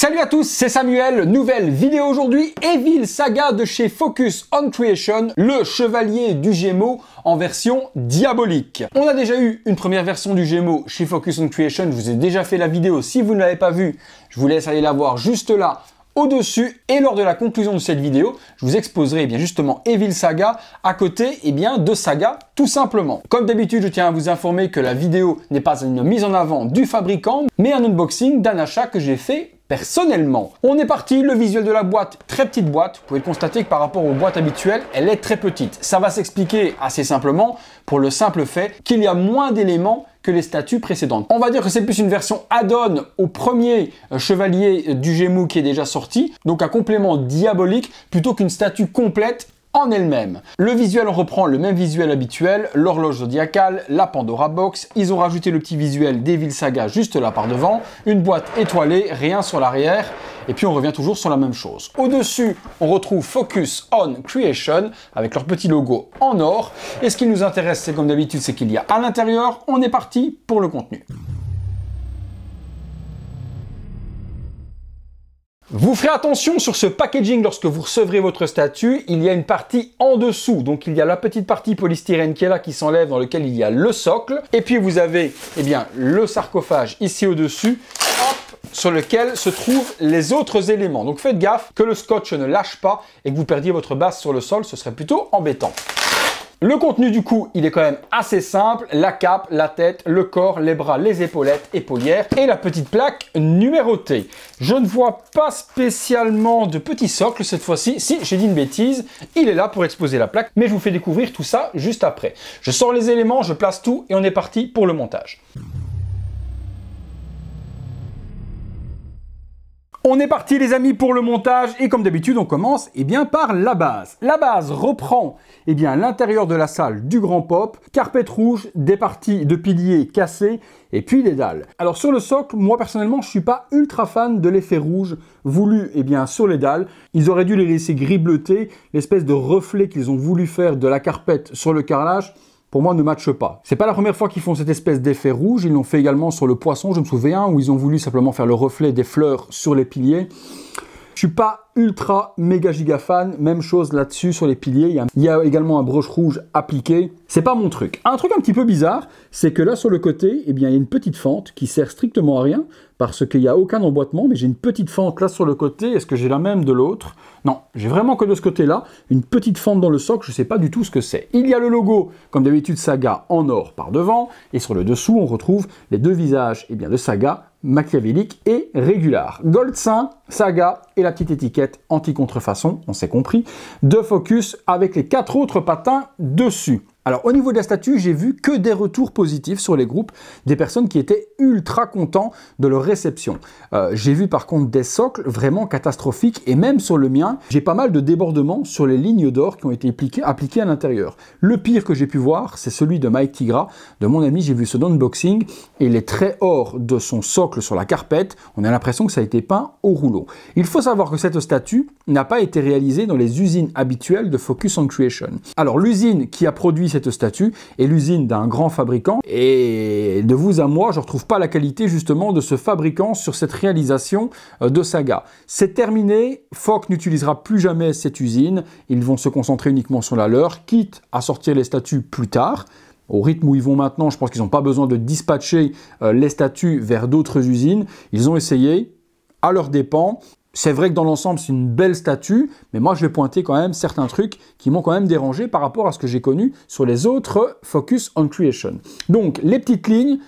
Salut à tous, c'est Samuel, nouvelle vidéo aujourd'hui, Evil Saga de chez Focus on Creation, le chevalier du Gémeaux en version diabolique. On a déjà eu une première version du Gémeaux chez Focus on Creation, je vous ai déjà fait la vidéo, si vous ne l'avez pas vue, je vous laisse aller la voir juste là au-dessus et lors de la conclusion de cette vidéo, je vous exposerai eh bien justement Evil Saga à côté et eh bien, de Saga tout simplement. Comme d'habitude, je tiens à vous informer que la vidéo n'est pas une mise en avant du fabricant, mais un unboxing d'un achat que j'ai fait personnellement. On est parti, le visuel de la boîte, très petite boîte. Vous pouvez constater que par rapport aux boîtes habituelles, elle est très petite. Ça va s'expliquer assez simplement pour le simple fait qu'il y a moins d'éléments que les statues précédentes. On va dire que c'est plus une version add-on au premier euh, chevalier du Gémeaux qui est déjà sorti, donc un complément diabolique plutôt qu'une statue complète en elle-même. Le visuel reprend le même visuel habituel, l'horloge zodiacale, la Pandora Box, ils ont rajouté le petit visuel Devil Saga juste là par devant, une boîte étoilée, rien sur l'arrière, et puis on revient toujours sur la même chose. Au-dessus, on retrouve Focus on Creation avec leur petit logo en or, et ce qui nous intéresse, c'est comme d'habitude, c'est qu'il y a à l'intérieur, on est parti pour le contenu. Vous ferez attention sur ce packaging lorsque vous recevrez votre statut, il y a une partie en dessous. Donc il y a la petite partie polystyrène qui est là qui s'enlève dans lequel il y a le socle et puis vous avez eh bien le sarcophage ici au-dessus sur lequel se trouvent les autres éléments. Donc faites gaffe que le scotch ne lâche pas et que vous perdiez votre base sur le sol, ce serait plutôt embêtant. Le contenu du coup il est quand même assez simple. La cape, la tête, le corps, les bras, les épaulettes, épaulières et la petite plaque numérotée. Je ne vois pas spécialement de petit socle cette fois-ci. Si j'ai dit une bêtise, il est là pour exposer la plaque, mais je vous fais découvrir tout ça juste après. Je sors les éléments, je place tout et on est parti pour le montage. On est parti les amis pour le montage et comme d'habitude on commence et eh bien, par la base. La base reprend et eh bien, l'intérieur de la salle du Grand Pop, carpette rouge, des parties de piliers cassés et puis les dalles. Alors sur le socle, moi personnellement je suis pas ultra fan de l'effet rouge voulu et eh bien, sur les dalles. Ils auraient dû les laisser gris l'espèce de reflet qu'ils ont voulu faire de la carpette sur le carrelage pour moi, ne matchent pas. C'est pas la première fois qu'ils font cette espèce d'effet rouge. Ils l'ont fait également sur le poisson, je me souviens, où ils ont voulu simplement faire le reflet des fleurs sur les piliers. Je suis pas ultra méga giga fan. Même chose là-dessus sur les piliers. Il y, a, également un broche rouge appliqué. C'est pas mon truc. Un truc un petit peu bizarre, c'est que là sur le côté, eh bien, il y a une petite fente qui sert strictement à rien parce qu'il n'y a aucun emboîtement, mais j'ai une petite fente là sur le côté. Est-ce que j'ai la même de l'autre Non, j'ai vraiment que de ce côté-là, une petite fente dans le socle, je ne sais pas du tout ce que c'est. Il y a le logo, comme d'habitude, Saga en or par devant, et sur le dessous, on retrouve les deux visages eh bien, de Saga, machiavélique et gold sein Saga et la petite étiquette anti-contrefaçon, on s'est compris, de Focus avec les quatre autres patins dessus. Alors au niveau de la statue, j'ai vu que des retours positifs sur les groupes, des personnes qui étaient ultra contents de leur réception. Euh, j'ai vu par contre des socles vraiment catastrophiques et même sur le mien, j'ai pas mal de débordements sur les lignes d'or qui ont été appliquées, à l'intérieur. Le pire que j'ai pu voir, c'est celui de Mike Tigra. De mon ami, j'ai vu ce unboxing et les traits hors de son socle sur la carpette, on a l'impression que ça a été peint au rouleau. Il faut savoir que cette statue n'a pas été réalisée dans les usines habituelles de Focus on Creation. Alors l'usine qui a produit cette statue est l'usine d'un grand fabricant. Et de vous à moi, je retrouve pas la qualité justement de ce fabricant sur cette réalisation euh, de saga. C'est terminé, foc n'utilisera plus jamais cette usine, ils vont se concentrer uniquement sur la leur, quitte à sortir les statues plus tard. Au rythme où ils vont maintenant, je pense qu'ils n'ont pas besoin de dispatcher euh, les statues vers d'autres usines. Ils ont essayé, à leurs dépens, c'est vrai que dans l'ensemble, c'est une belle statue, mais moi, je vais pointer quand même certains trucs qui m'ont quand même dérangé par rapport à ce que j'ai connu sur les autres Focus on Creation. Donc, les petites lignes,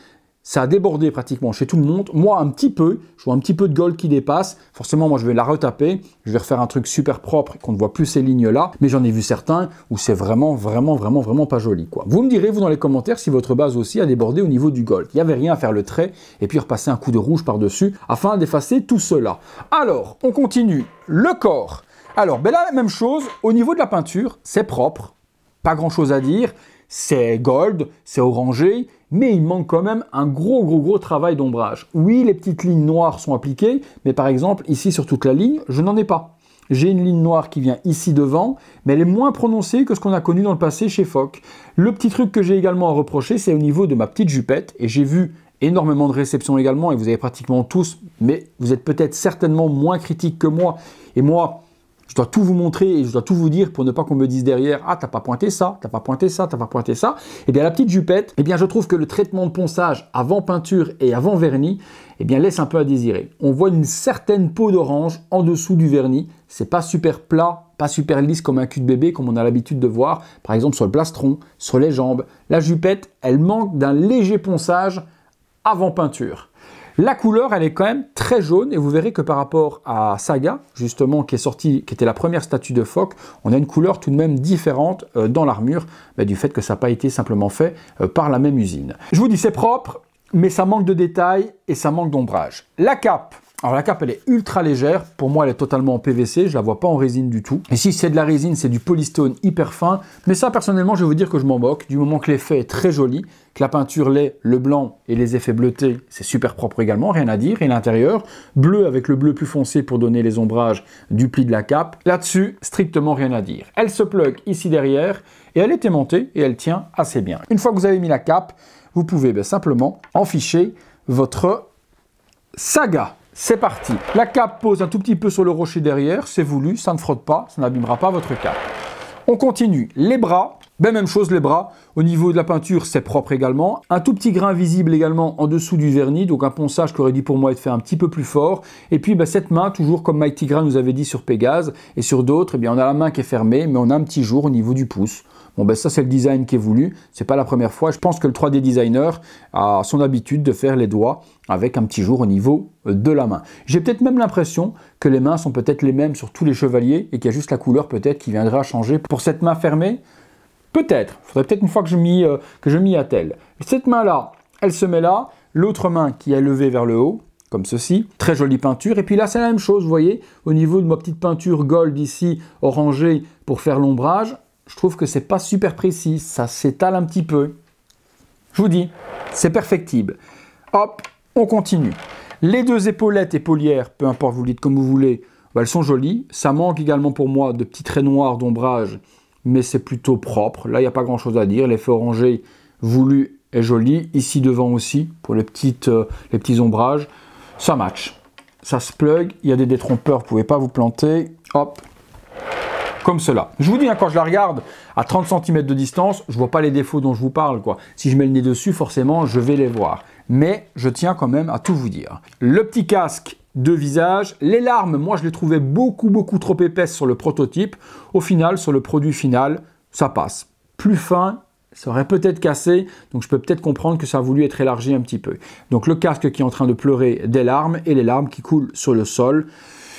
ça a débordé pratiquement chez tout le monde. Moi, un petit peu, je vois un petit peu de gold qui dépasse. Forcément, moi, je vais la retaper. Je vais refaire un truc super propre qu'on ne voit plus ces lignes-là. Mais j'en ai vu certains où c'est vraiment, vraiment, vraiment, vraiment pas joli. Quoi. Vous me direz, vous, dans les commentaires, si votre base aussi a débordé au niveau du gold. Il n'y avait rien à faire le trait et puis repasser un coup de rouge par-dessus afin d'effacer tout cela. Alors, on continue. Le corps. Alors, ben là, même chose. Au niveau de la peinture, c'est propre pas grand-chose à dire. C'est gold, c'est orangé, mais il manque quand même un gros, gros, gros travail d'ombrage. Oui, les petites lignes noires sont appliquées, mais par exemple, ici sur toute la ligne, je n'en ai pas. J'ai une ligne noire qui vient ici devant, mais elle est moins prononcée que ce qu'on a connu dans le passé chez Fock. Le petit truc que j'ai également à reprocher, c'est au niveau de ma petite jupette, et j'ai vu énormément de réceptions également, et vous avez pratiquement tous, mais vous êtes peut-être certainement moins critiques que moi. Et moi, je dois tout vous montrer et je dois tout vous dire pour ne pas qu'on me dise derrière ah t'as pas pointé ça, t'as pas pointé ça, t'as pas pointé ça. Et eh bien la petite jupette, eh bien je trouve que le traitement de ponçage avant peinture et avant vernis, eh bien laisse un peu à désirer. On voit une certaine peau d'orange en dessous du vernis, c'est pas super plat, pas super lisse comme un cul de bébé comme on a l'habitude de voir par exemple sur le plastron, sur les jambes. La jupette, elle manque d'un léger ponçage avant peinture. La couleur, elle est quand même très jaune et vous verrez que par rapport à Saga, justement, qui est sorti, qui était la première statue de phoque, on a une couleur tout de même différente euh, dans l'armure bah, du fait que ça n'a pas été simplement fait euh, par la même usine. Je vous dis, c'est propre, mais ça manque de détails et ça manque d'ombrage. La cape, alors la cape elle est ultra légère, pour moi elle est totalement en PVC, je la vois pas en résine du tout. Et si c'est de la résine, c'est du polystone hyper fin, mais ça personnellement je vais vous dire que je m'en moque, du moment que l'effet est très joli que la peinture lait, le blanc et les effets bleutés, c'est super propre également, rien à dire. Et l'intérieur, bleu avec le bleu plus foncé pour donner les ombrages du pli de la cape. Là-dessus, strictement rien à dire. Elle se plug ici derrière et elle est montée et elle tient assez bien. Une fois que vous avez mis la cape, vous pouvez ben, simplement enficher votre saga. C'est parti La cape pose un tout petit peu sur le rocher derrière, c'est voulu, ça ne frotte pas, ça n'abîmera pas votre cape. On continue. Les bras, ben, même chose les bras. Au niveau de la peinture, c'est propre également. Un tout petit grain visible également en dessous du vernis, donc un ponçage qui aurait dû pour moi être fait un petit peu plus fort. Et puis ben, cette main, toujours comme Mighty Tigra nous avait dit sur Pégase et sur d'autres, eh bien on a la main qui est fermée, mais on a un petit jour au niveau du pouce. Bon ben ça c'est le design qui est voulu, c'est pas la première fois. Je pense que le 3D designer a son habitude de faire les doigts avec un petit jour au niveau euh, de la main. J'ai peut-être même l'impression que les mains sont peut-être les mêmes sur tous les chevaliers et qu'il y a juste la couleur peut-être qui viendra changer. Pour cette main fermée, Peut-être, faudrait peut-être une fois euh, que je m'y attelle. Cette main-là, elle se met là, l'autre main qui est levée vers le haut, comme ceci. Très jolie peinture. Et puis là, c'est la même chose, vous voyez, au niveau de ma petite peinture gold ici, orangée, pour faire l'ombrage, je trouve que c'est pas super précis, ça s'étale un petit peu. Je vous dis, c'est perfectible. Hop, on continue. Les deux épaulettes épaulières, peu importe, vous dites comme vous voulez, bah, elles sont jolies. Ça manque également pour moi de petits traits noirs d'ombrage mais c'est plutôt propre. Là, il n'y a pas grand chose à dire. L'effet orangé voulu est joli. Ici devant aussi, pour les, petites, euh, les petits ombrages. Ça match. Ça se plug. Il y a des détrompeurs, vous ne pouvez pas vous planter. Hop, comme cela. Je vous dis, hein, quand je la regarde à 30 cm de distance, je ne vois pas les défauts dont je vous parle. Quoi. Si je mets le nez dessus, forcément, je vais les voir. Mais je tiens quand même à tout vous dire. Le petit casque deux visages. Les larmes, moi je les trouvais beaucoup beaucoup trop épaisses sur le prototype. Au final, sur le produit final, ça passe. Plus fin, ça aurait peut-être cassé, donc je peux peut-être comprendre que ça a voulu être élargi un petit peu. Donc le casque qui est en train de pleurer des larmes et les larmes qui coulent sur le sol.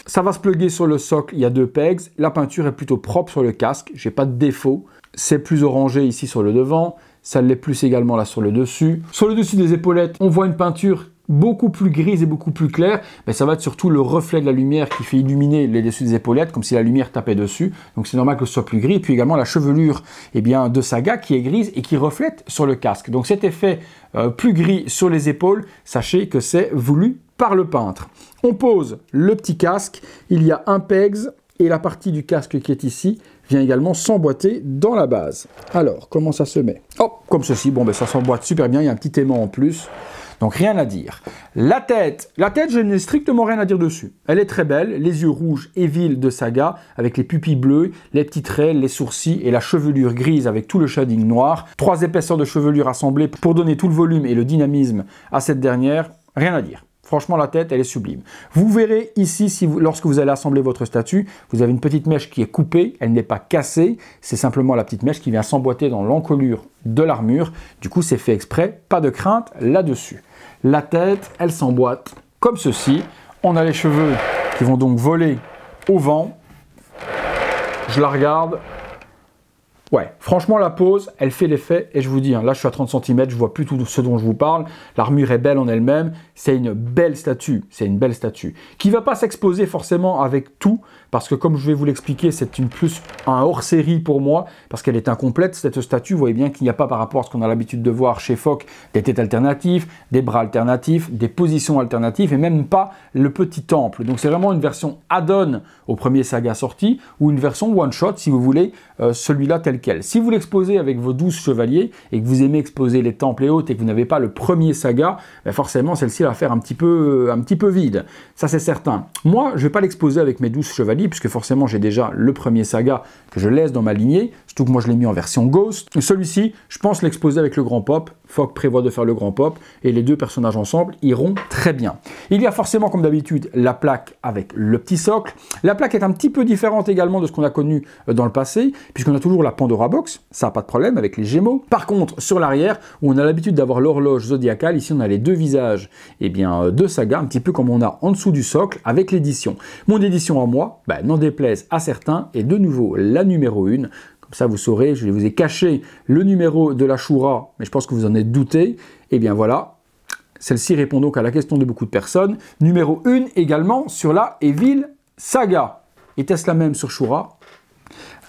Ça va se pluguer sur le socle, il y a deux pegs. La peinture est plutôt propre sur le casque, j'ai pas de défaut. C'est plus orangé ici sur le devant, ça l'est plus également là sur le dessus. Sur le dessus des épaulettes, on voit une peinture beaucoup plus grise et beaucoup plus claire, ben ça va être surtout le reflet de la lumière qui fait illuminer les dessus des épaulettes, comme si la lumière tapait dessus. Donc c'est normal que ce soit plus gris. puis également la chevelure eh bien, de Saga qui est grise et qui reflète sur le casque. Donc cet effet euh, plus gris sur les épaules, sachez que c'est voulu par le peintre. On pose le petit casque, il y a un pegs et la partie du casque qui est ici vient également s'emboîter dans la base. Alors, comment ça se met Oh, comme ceci, bon ben ça s'emboîte super bien, il y a un petit aimant en plus. Donc rien à dire. La tête, la tête, je n'ai strictement rien à dire dessus. Elle est très belle, les yeux rouges et vils de Saga, avec les pupilles bleues, les petites traits, les sourcils et la chevelure grise avec tout le shading noir. Trois épaisseurs de chevelure assemblées pour donner tout le volume et le dynamisme à cette dernière. Rien à dire. Franchement, la tête, elle est sublime. Vous verrez ici, si lorsque vous allez assembler votre statue, vous avez une petite mèche qui est coupée, elle n'est pas cassée, c'est simplement la petite mèche qui vient s'emboîter dans l'encolure de l'armure. Du coup, c'est fait exprès, pas de crainte là-dessus. La tête, elle s'emboîte comme ceci. On a les cheveux qui vont donc voler au vent. Je la regarde, Ouais, franchement, la pose, elle fait l'effet, et je vous dis, hein, là, je suis à 30 cm, je vois plus tout ce dont je vous parle. L'armure est belle en elle-même, c'est une belle statue, c'est une belle statue, qui va pas s'exposer forcément avec tout, parce que comme je vais vous l'expliquer, c'est une plus un hors-série pour moi, parce qu'elle est incomplète, cette statue, vous voyez bien qu'il n'y a pas par rapport à ce qu'on a l'habitude de voir chez FOC, des têtes alternatives, des bras alternatifs, des positions alternatives, et même pas le petit temple. Donc c'est vraiment une version add-on au premier saga sorti, ou une version one-shot, si vous voulez, euh, celui-là tel si vous l'exposez avec vos douze chevaliers et que vous aimez exposer les temples et autres et que vous n'avez pas le premier saga, ben forcément celle-ci va faire un petit peu, vide. Ça c'est certain. Moi, je vais pas l'exposer avec mes douze chevaliers puisque forcément j'ai déjà le premier saga que je laisse dans ma lignée, surtout que moi je l'ai mis en version Ghost. Celui-ci, je pense l'exposer avec le Grand Pop Fogg prévoit de faire le grand pop, et les deux personnages ensemble iront très bien. Il y a forcément, comme d'habitude, la plaque avec le petit socle. La plaque est un petit peu différente également de ce qu'on a connu euh, dans le passé, puisqu'on a toujours la Pandora Box, ça n'a pas de problème avec les Gémeaux. Par contre, sur l'arrière, où on a l'habitude d'avoir l'horloge zodiacale, ici on a les deux visages et eh bien, euh, de Saga, un petit peu comme on a en dessous du socle avec l'édition. Mon édition à moi, ben, n'en déplaise à certains, et de nouveau la numéro 1, ça vous saurez, je vous ai caché le numéro de la Choura, mais je pense que vous en êtes douté. Et eh bien voilà, celle-ci répond donc à la question de beaucoup de personnes. Numéro 1 également sur la Evil Saga. Était-ce la même sur Choura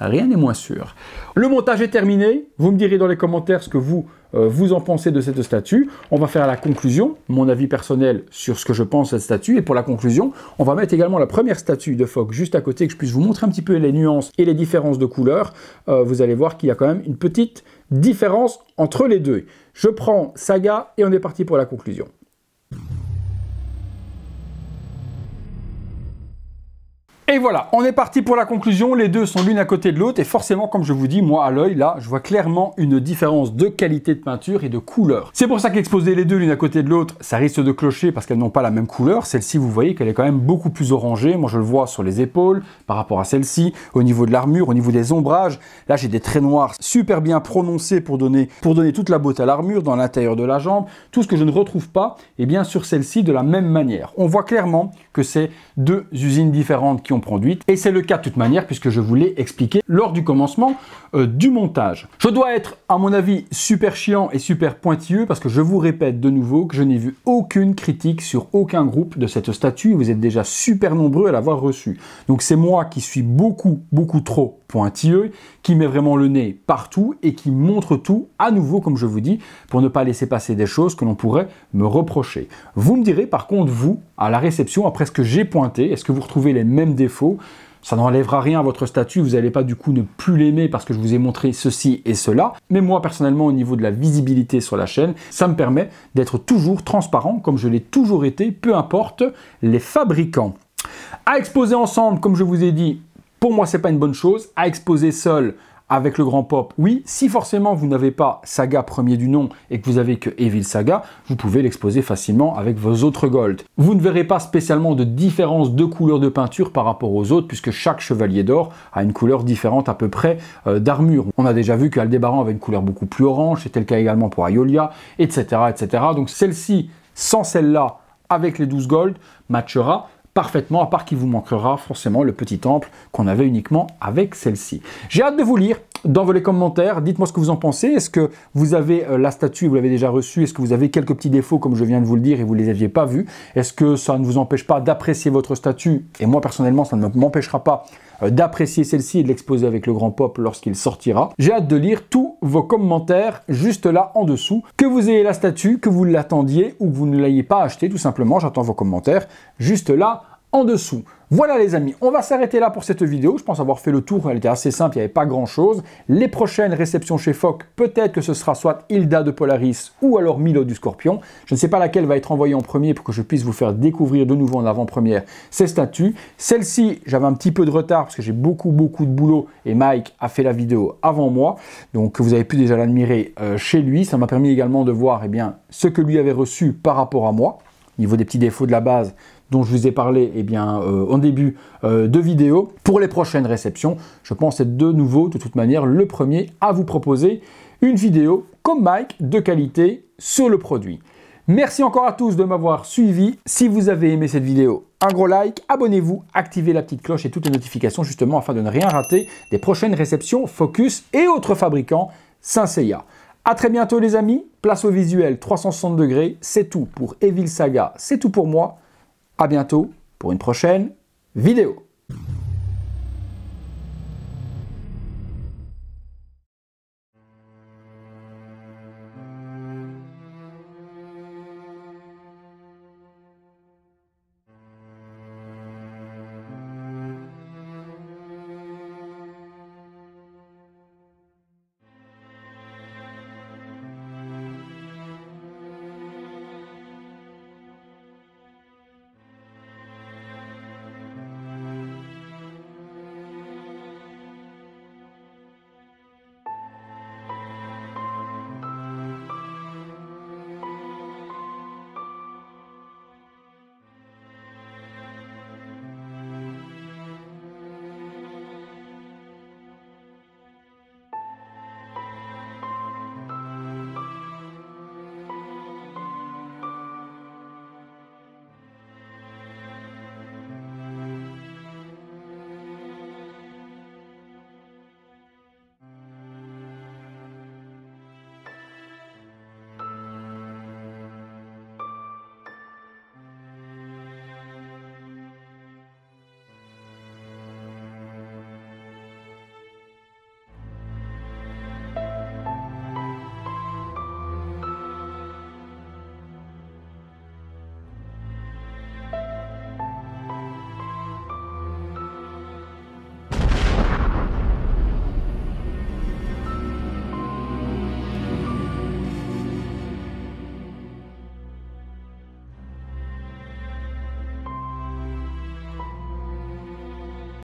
Rien n'est moins sûr. Le montage est terminé. Vous me direz dans les commentaires ce que vous, euh, vous en pensez de cette statue. On va faire la conclusion, mon avis personnel sur ce que je pense de cette statue. Et pour la conclusion, on va mettre également la première statue de Fogg juste à côté, que je puisse vous montrer un petit peu les nuances et les différences de couleurs. Euh, vous allez voir qu'il y a quand même une petite différence entre les deux. Je prends Saga et on est parti pour la conclusion. Et voilà, on est parti pour la conclusion. Les deux sont l'une à côté de l'autre et forcément, comme je vous dis, moi à l'œil, là, je vois clairement une différence de qualité de peinture et de couleur. C'est pour ça qu'exposer les deux l'une à côté de l'autre, ça risque de clocher parce qu'elles n'ont pas la même couleur. Celle-ci, vous voyez qu'elle est quand même beaucoup plus orangée. Moi, je le vois sur les épaules par rapport à celle-ci, au niveau de l'armure, au niveau des ombrages. Là, j'ai des traits noirs super bien prononcés pour donner, pour donner toute la beauté à l'armure, dans l'intérieur de la jambe. Tout ce que je ne retrouve pas, et eh bien, sur celle-ci de la même manière. On voit clairement que c'est deux usines différentes qui ont produite. Et c'est le cas de toute manière puisque je vous l'ai expliqué lors du commencement euh, du montage. Je dois être, à mon avis, super chiant et super pointilleux parce que je vous répète de nouveau que je n'ai vu aucune critique sur aucun groupe de cette statue. Vous êtes déjà super nombreux à l'avoir reçu. Donc c'est moi qui suis beaucoup, beaucoup trop pointilleux, qui met vraiment le nez partout et qui montre tout à nouveau, comme je vous dis, pour ne pas laisser passer des choses que l'on pourrait me reprocher. Vous me direz par contre, vous, à la réception, après ce que j'ai pointé, est-ce que vous retrouvez les mêmes défauts ça n'enlèvera rien à votre statut, vous n'allez pas du coup ne plus l'aimer parce que je vous ai montré ceci et cela. Mais moi personnellement au niveau de la visibilité sur la chaîne, ça me permet d'être toujours transparent comme je l'ai toujours été, peu importe les fabricants. À exposer ensemble, comme je vous ai dit, pour moi c'est pas une bonne chose. À exposer seul, avec le grand pop, oui. Si forcément vous n'avez pas Saga premier du nom et que vous avez que Evil Saga, vous pouvez l'exposer facilement avec vos autres gold. Vous ne verrez pas spécialement de différence de couleur de peinture par rapport aux autres puisque chaque chevalier d'or a une couleur différente à peu près euh, d'armure. On a déjà vu que avait une couleur beaucoup plus orange, c'était le cas également pour Aiolia, etc. etc. Donc celle-ci sans celle-là avec les 12 gold matchera parfaitement, à part qu'il vous manquera forcément le petit temple qu'on avait uniquement avec celle-ci. J'ai hâte de vous lire dans les commentaires, dites-moi ce que vous en pensez. Est-ce que vous avez euh, la statue, vous l'avez déjà reçue Est-ce que vous avez quelques petits défauts, comme je viens de vous le dire, et vous ne les aviez pas vus Est-ce que ça ne vous empêche pas d'apprécier votre statue Et moi, personnellement, ça ne m'empêchera pas euh, d'apprécier celle-ci et de l'exposer avec le grand pop lorsqu'il sortira. J'ai hâte de lire tous vos commentaires juste là en dessous. Que vous ayez la statue, que vous l'attendiez ou que vous ne l'ayez pas achetée, tout simplement, j'attends vos commentaires juste là en dessous. Voilà les amis, on va s'arrêter là pour cette vidéo. Je pense avoir fait le tour, elle était assez simple, il n'y avait pas grand-chose. Les prochaines réceptions chez Foc, peut-être que ce sera soit Hilda de Polaris ou alors Milo du Scorpion. Je ne sais pas laquelle va être envoyée en premier pour que je puisse vous faire découvrir de nouveau en avant-première ces statues. Celle-ci, j'avais un petit peu de retard parce que j'ai beaucoup beaucoup de boulot et Mike a fait la vidéo avant moi. Donc vous avez pu déjà l'admirer euh, chez lui. Ça m'a permis également de voir eh bien, ce que lui avait reçu par rapport à moi. Au niveau des petits défauts de la base, dont je vous ai parlé et eh bien, euh, en début euh, de vidéo. Pour les prochaines réceptions, je pense être de nouveau, de toute manière, le premier à vous proposer une vidéo comme Mike de qualité sur le produit. Merci encore à tous de m'avoir suivi. Si vous avez aimé cette vidéo, un gros like, abonnez-vous, activez la petite cloche et toutes les notifications justement afin de ne rien rater des prochaines réceptions Focus et autres fabricants saint à A très bientôt les amis, place au visuel 360 degrés, c'est tout pour Evil Saga, c'est tout pour moi. À bientôt pour une prochaine vidéo.